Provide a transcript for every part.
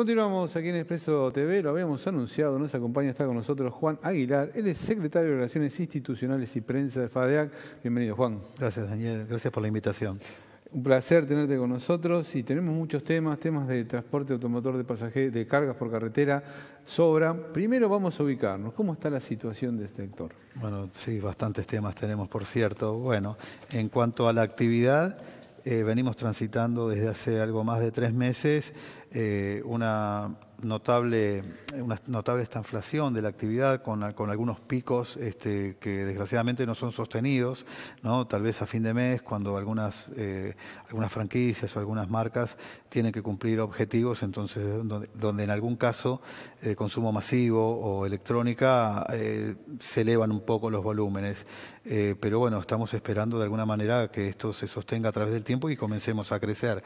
Continuamos aquí en Expreso TV, lo habíamos anunciado, nos acompaña, está con nosotros Juan Aguilar, él es secretario de Relaciones Institucionales y Prensa de FADEAC. Bienvenido, Juan. Gracias, Daniel, gracias por la invitación. Un placer tenerte con nosotros y tenemos muchos temas, temas de transporte automotor de pasajeros, de cargas por carretera, sobra. Primero vamos a ubicarnos. ¿Cómo está la situación de este sector? Bueno, sí, bastantes temas tenemos, por cierto. Bueno, en cuanto a la actividad, eh, venimos transitando desde hace algo más de tres meses eh, una notable, una notable estanflación de la actividad con, algunos picos este, que desgraciadamente no son sostenidos, ¿no? tal vez a fin de mes cuando algunas, eh, algunas franquicias o algunas marcas tienen que cumplir objetivos, entonces donde, en algún caso eh, consumo masivo o electrónica eh, se elevan un poco los volúmenes. pero bueno, estamos esperando de alguna manera que esto se sostenga a través del tiempo y comencemos a crecer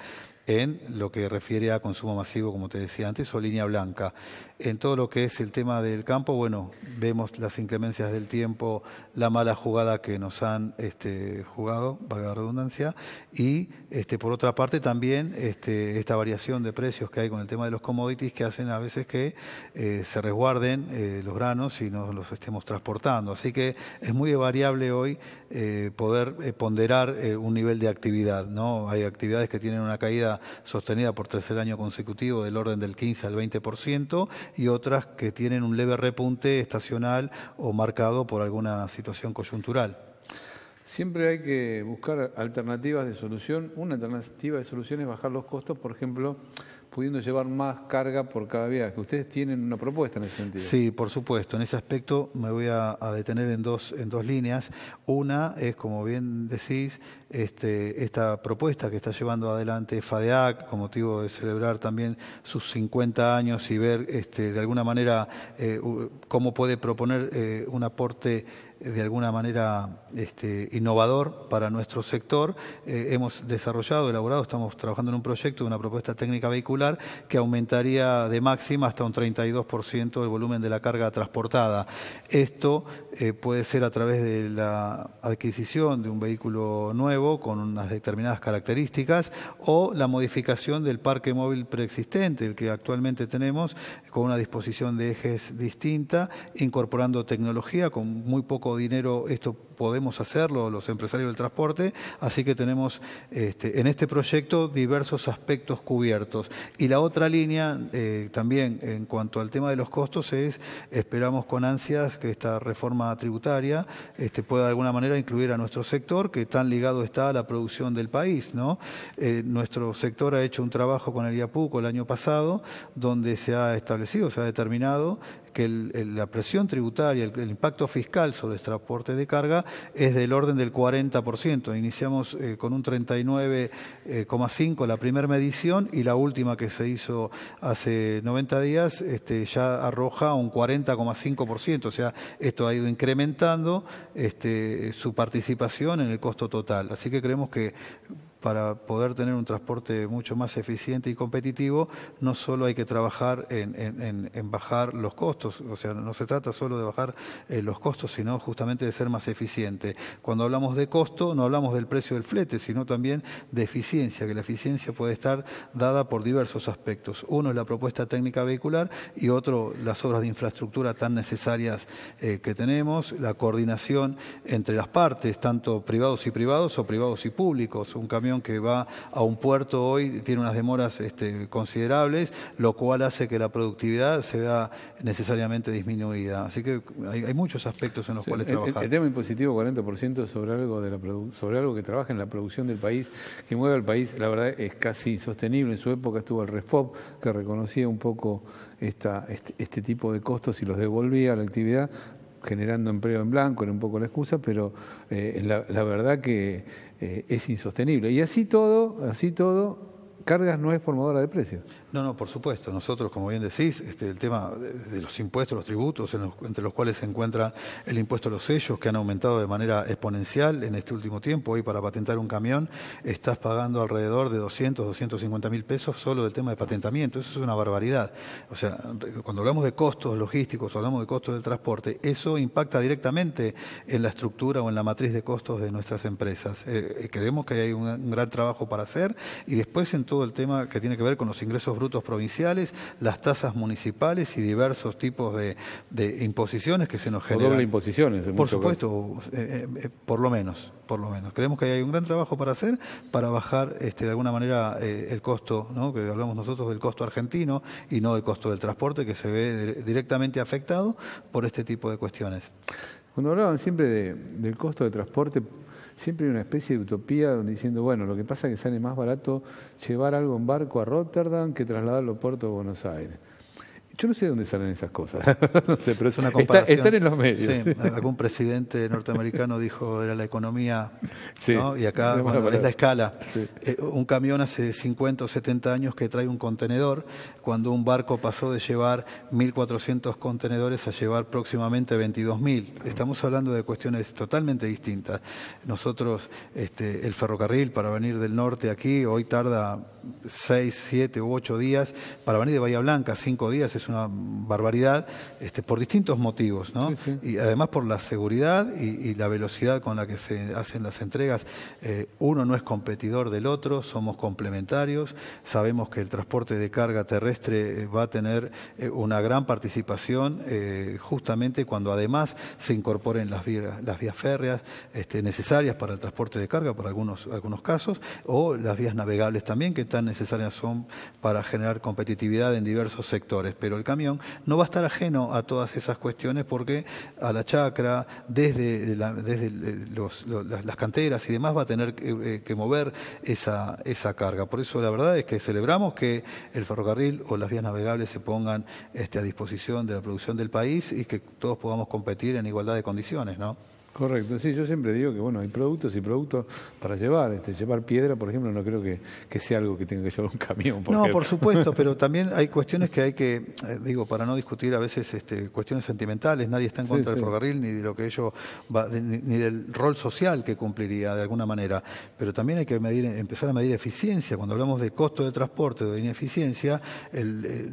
en lo que refiere a consumo masivo, como te decía antes, o línea blanca. En todo lo que es el tema del campo, bueno, vemos las inclemencias del tiempo, la mala jugada que nos han este, jugado, valga la redundancia, y este, por otra parte también este, esta variación de precios que hay con el tema de los commodities que hacen a veces que eh, se resguarden eh, los granos y no los estemos transportando. Así que es muy variable hoy eh, poder ponderar un nivel de actividad. ¿no? Hay actividades que tienen una caída sostenida por tercer año consecutivo del orden del 15 al 20% y otras que tienen un leve repunte estacional o marcado por alguna situación coyuntural. Siempre hay que buscar alternativas de solución. Una alternativa de solución es bajar los costos, por ejemplo, pudiendo llevar más carga por cada que Ustedes tienen una propuesta en ese sentido. Sí, por supuesto. En ese aspecto me voy a, detener en dos, en dos líneas. Una es, como bien decís, este, esta propuesta que está llevando adelante FADEAC con motivo de celebrar también sus 50 años y ver este, de alguna manera eh, cómo puede proponer eh, un aporte de alguna manera este, innovador para nuestro sector. Eh, hemos desarrollado, elaborado, estamos trabajando en un proyecto de una propuesta técnica vehicular que aumentaría de máxima hasta un 32% el volumen de la carga transportada. Esto eh, puede ser a través de la adquisición de un vehículo nuevo con unas determinadas características o la modificación del parque móvil preexistente, el que actualmente tenemos, con una disposición de ejes distinta, incorporando tecnología con muy poco dinero esto podemos hacerlo los empresarios del transporte, así que tenemos este, en este proyecto diversos aspectos cubiertos. Y la otra línea, eh, también en cuanto al tema de los costos, es esperamos con ansias que esta reforma tributaria este, pueda de alguna manera incluir a nuestro sector, que tan ligado está a la producción del país. ¿no? Eh, nuestro sector ha hecho un trabajo con el IAPUCO el año pasado, donde se ha establecido, se ha determinado que la presión tributaria, el, impacto fiscal sobre el este transporte de carga es del orden del 40%. Iniciamos eh, con un 39,5 eh, la primera medición y la última que se hizo hace 90 días este, ya arroja un 40,5%. O sea, esto ha ido incrementando este, su participación en el costo total. Así que creemos que para poder tener un transporte mucho más eficiente y competitivo, no solo hay que trabajar en, bajar los costos, o sea, no se trata solo de bajar eh, los costos, sino justamente de ser más eficiente. Cuando hablamos de costo, no hablamos del precio del flete, sino también de eficiencia, que la eficiencia puede estar dada por diversos aspectos. Uno es la propuesta técnica vehicular y otro las obras de infraestructura tan necesarias eh, que tenemos, la coordinación entre las partes, tanto privados y privados o privados y públicos. Un camión que va a un puerto hoy tiene unas demoras este, considerables, lo cual hace que la productividad se vea necesariamente disminuida. Así que hay, muchos aspectos en los cuales el, trabajar. El, tema impositivo 40% sobre algo, de sobre algo que trabaja en la producción del país, que mueve al país, la verdad es casi insostenible. En su época estuvo el REFOP, que reconocía un poco esta, este, este tipo de costos y los devolvía a la actividad, generando empleo en blanco, era un poco la excusa, pero eh, la, la, verdad que eh, es insostenible. Y así todo, así todo, Cargas no es formadora de precios. No, no, por supuesto. Nosotros, como bien decís, este, el tema de, los impuestos, los tributos, entre los cuales se encuentra el impuesto a los sellos, que han aumentado de manera exponencial en este último tiempo. Hoy, para patentar un camión, estás pagando alrededor de 200, 250 mil pesos solo del tema de patentamiento. Eso es una barbaridad. O sea, cuando hablamos de costos logísticos, hablamos de costos del transporte, eso impacta directamente en la estructura o en la matriz de costos de nuestras empresas. Eh, eh, creemos que hay un, un gran trabajo para hacer y después en todo el tema que tiene que ver con los ingresos brutos provinciales, las tasas municipales y diversos tipos de, imposiciones que se nos generan. imposiciones, Por supuesto, eh, eh, eh, por lo menos, por lo menos. Creemos que hay un gran trabajo para hacer para bajar este, de alguna manera el costo, que hablamos nosotros del costo argentino y no del costo del transporte que se ve directamente afectado por este tipo de cuestiones. Cuando hablaban siempre del costo de transporte, siempre hay una especie de utopía diciendo, bueno, lo que pasa es que sale más barato llevar algo en barco a Rotterdam que trasladarlo a Puerto de Buenos Aires. Yo no sé de dónde salen esas cosas. pero es una comparación. están en los medios. Sí, algún presidente norteamericano dijo era la economía, ¿no? Y acá es la escala. Eh, un camión hace 50 o 70 años que trae un contenedor, cuando un barco pasó de llevar 1.400 contenedores a llevar próximamente 22.000. Estamos hablando de cuestiones totalmente distintas. Nosotros, este, el ferrocarril para venir del norte aquí, hoy tarda 6, 7 u 8 días, para venir de Bahía Blanca, 5 días es es una barbaridad, este, por distintos motivos, ¿no? Y además por la seguridad y, la velocidad con la que se hacen las entregas. Eh, uno no es competidor del otro, somos complementarios, sabemos que el transporte de carga terrestre eh, va a tener eh, una gran participación justamente cuando además se incorporen las vías, las vías férreas este, necesarias para el transporte de carga, por algunos, algunos casos, o las vías navegables también, que tan necesarias son para generar competitividad en diversos sectores. Pero el camión no va a estar ajeno a todas esas cuestiones porque a la chacra, desde, eh, desde eh, las canteras y demás, va a tener que, eh, mover esa, carga. Por eso la verdad es que celebramos que el ferrocarril o las vías navegables se pongan este, a disposición de la producción del país y que todos podamos competir en igualdad de condiciones, ¿no? Correcto, sí, yo siempre digo que bueno, hay productos y productos para llevar. Este, llevar piedra, por ejemplo, no creo que, sea algo que tenga que llevar un camión. Por no, por supuesto, pero también hay cuestiones que hay que, eh, digo, para no discutir a veces este, cuestiones sentimentales, nadie está en contra del ferrocarril ni de lo que ello va, ni, del rol social que cumpliría de alguna manera. Pero también hay que empezar a medir eficiencia. Cuando hablamos de costo de transporte, o de ineficiencia, eh,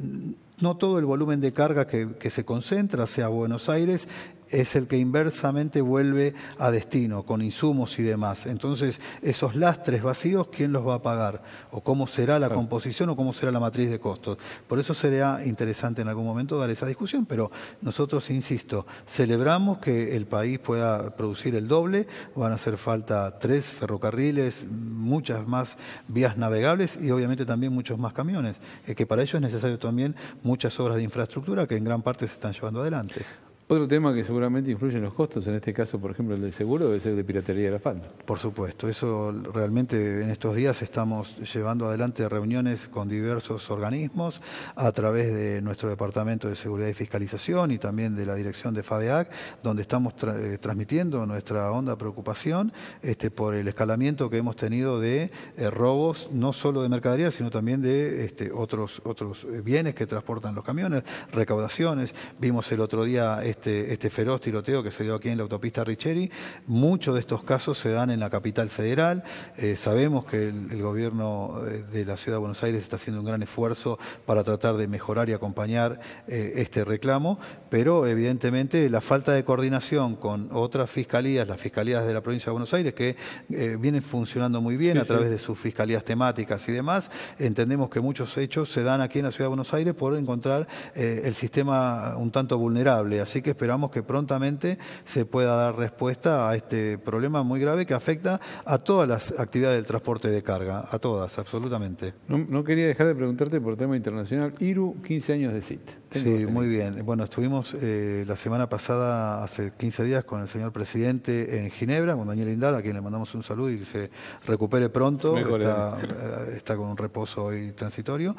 no todo el volumen de carga que, se concentra sea Buenos Aires es el que inversamente vuelve a destino, con insumos y demás. Entonces, esos lastres vacíos, ¿quién los va a pagar? ¿O cómo será la composición o cómo será la matriz de costos? Por eso sería interesante en algún momento dar esa discusión, pero nosotros, insisto, celebramos que el país pueda producir el doble, van a hacer falta tres ferrocarriles, muchas más vías navegables y obviamente también muchos más camiones, eh, que para ello es necesario también muchas obras de infraestructura que en gran parte se están llevando adelante. Otro tema que seguramente influye en los costos, en este caso, por ejemplo, el del seguro, debe ser de piratería de la falta. Por supuesto, eso realmente en estos días estamos llevando adelante reuniones con diversos organismos a través de nuestro Departamento de Seguridad y Fiscalización y también de la dirección de FADEAC, donde estamos eh, transmitiendo nuestra honda preocupación este, por el escalamiento que hemos tenido de eh, robos, no solo de mercadería, sino también de este, otros, otros eh, bienes que transportan los camiones, recaudaciones. Vimos el otro día... Este, este, este, feroz tiroteo que se dio aquí en la autopista Richeri. Muchos de estos casos se dan en la capital federal. Eh, sabemos que el, gobierno eh, de la ciudad de Buenos Aires está haciendo un gran esfuerzo para tratar de mejorar y acompañar eh, este reclamo, pero evidentemente la falta de coordinación con otras fiscalías, las fiscalías de la provincia de Buenos Aires, que vienen funcionando muy bien a través de sus fiscalías temáticas y demás, entendemos que muchos hechos se dan aquí en la ciudad de Buenos Aires por encontrar el sistema un tanto vulnerable. Así que esperamos que prontamente se pueda dar respuesta a este problema muy grave que afecta a todas las actividades del transporte de carga, a todas, absolutamente. No, quería dejar de preguntarte por tema internacional. IRU, 15 años de CIT. Sí, muy bien. Bueno, estuvimos eh, la semana pasada, hace 15 días, con el señor presidente en Ginebra, con Daniel Indar, a quien le mandamos un saludo y que se recupere pronto. Está, eh, está con un reposo hoy transitorio.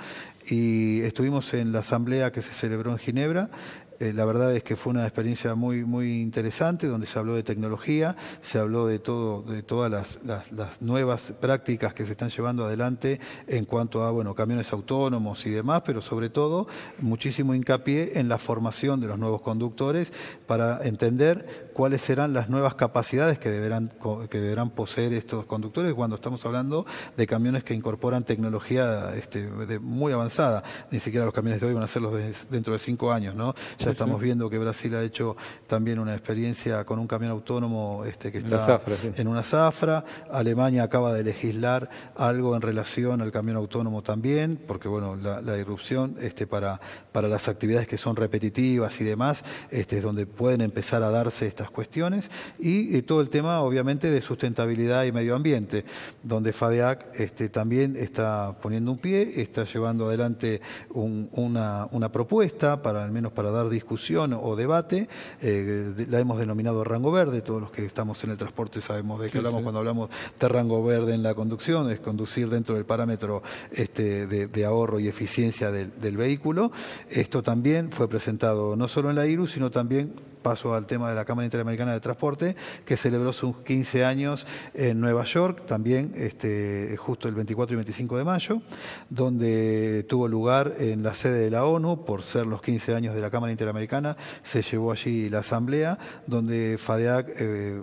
Y estuvimos en la asamblea que se celebró en Ginebra eh, la verdad es que fue una experiencia muy, muy interesante donde se habló de tecnología, se habló de, todo, de todas las, nuevas prácticas que se están llevando adelante en cuanto a bueno, camiones autónomos y demás, pero sobre todo muchísimo hincapié en la formación de los nuevos conductores para entender cuáles serán las nuevas capacidades que deberán, que deberán poseer estos conductores cuando estamos hablando de camiones que incorporan tecnología este, muy avanzada. Ni siquiera los camiones de hoy van a ser los dentro de cinco años, ¿no? estamos viendo que Brasil ha hecho también una experiencia con un camión autónomo este, que está en, una zafra. Alemania acaba de legislar algo en relación al camión autónomo también, porque bueno, la, irrupción este, para, para las actividades que son repetitivas y demás, este, es donde pueden empezar a darse estas cuestiones. Y, todo el tema, obviamente, de sustentabilidad y medio ambiente, donde FADEAC también está poniendo un pie, está llevando adelante una, una propuesta, para al menos para dar discusión discusión o debate, eh, la hemos denominado rango verde, todos los que estamos en el transporte sabemos de qué hablamos cuando hablamos de rango verde en la conducción, es conducir dentro del parámetro este, de, ahorro y eficiencia del, del vehículo. Esto también fue presentado no solo en la IRU, sino también paso al tema de la Cámara Interamericana de Transporte, que celebró sus 15 años en Nueva York, también este, justo el 24 y 25 de mayo, donde tuvo lugar en la sede de la ONU, por ser los 15 años de la Cámara Interamericana, se llevó allí la asamblea, donde FADEAC... Eh,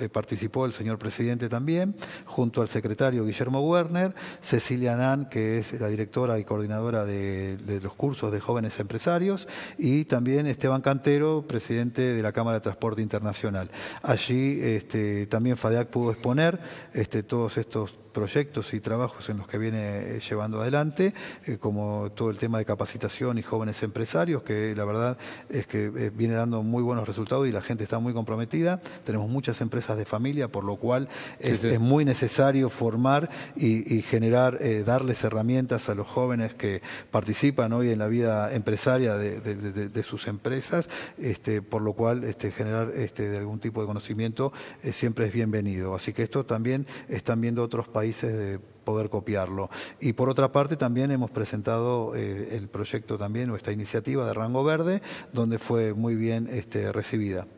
eh, participó el señor presidente también, junto al secretario Guillermo Werner, Cecilia Nan, que es la directora y coordinadora de, los cursos de jóvenes empresarios, y también Esteban Cantero, presidente de la Cámara de Transporte Internacional. Allí este, también FADEAC pudo exponer este, todos estos proyectos y trabajos en los que viene eh, llevando adelante, eh, como todo el tema de capacitación y jóvenes empresarios, que la verdad es que eh, viene dando muy buenos resultados y la gente está muy comprometida. Tenemos muchas empresas de familia, por lo cual es, muy necesario formar y, generar, darles herramientas a los jóvenes que participan hoy en la vida empresaria de, sus empresas, este, por lo cual este, generar este, de algún tipo de conocimiento siempre es bienvenido. Así que esto también están viendo otros países de poder copiarlo. Y por otra parte también hemos presentado eh, el proyecto también o esta iniciativa de Rango Verde, donde fue muy bien este, recibida.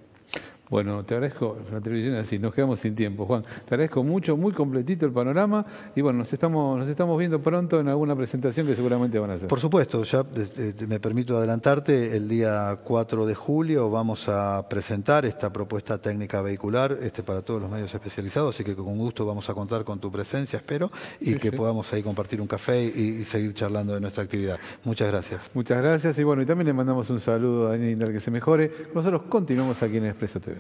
Bueno, te agradezco, la televisión es así, nos quedamos sin tiempo, Juan. Te agradezco mucho, muy completito el panorama y bueno, nos estamos, nos estamos viendo pronto en alguna presentación que seguramente van a hacer. Por supuesto, ya eh, eh, me permito adelantarte, el día 4 de julio vamos a presentar esta propuesta técnica vehicular este para todos los medios especializados, así que con gusto vamos a contar con tu presencia, espero, y que podamos ahí compartir un café y, seguir charlando de nuestra actividad. Muchas gracias. Muchas gracias y bueno, y también le mandamos un saludo a Daniel que se mejore. Nosotros continuamos aquí en Expreso TV.